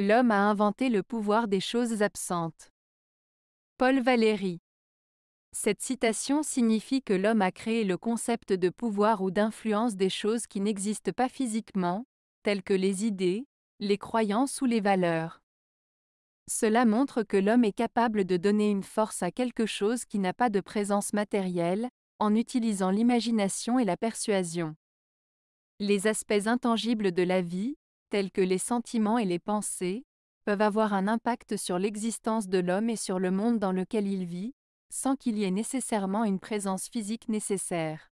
L'homme a inventé le pouvoir des choses absentes. Paul Valéry. Cette citation signifie que l'homme a créé le concept de pouvoir ou d'influence des choses qui n'existent pas physiquement, telles que les idées, les croyances ou les valeurs. Cela montre que l'homme est capable de donner une force à quelque chose qui n'a pas de présence matérielle, en utilisant l'imagination et la persuasion. Les aspects intangibles de la vie, tels que les sentiments et les pensées, peuvent avoir un impact sur l'existence de l'homme et sur le monde dans lequel il vit, sans qu'il y ait nécessairement une présence physique nécessaire.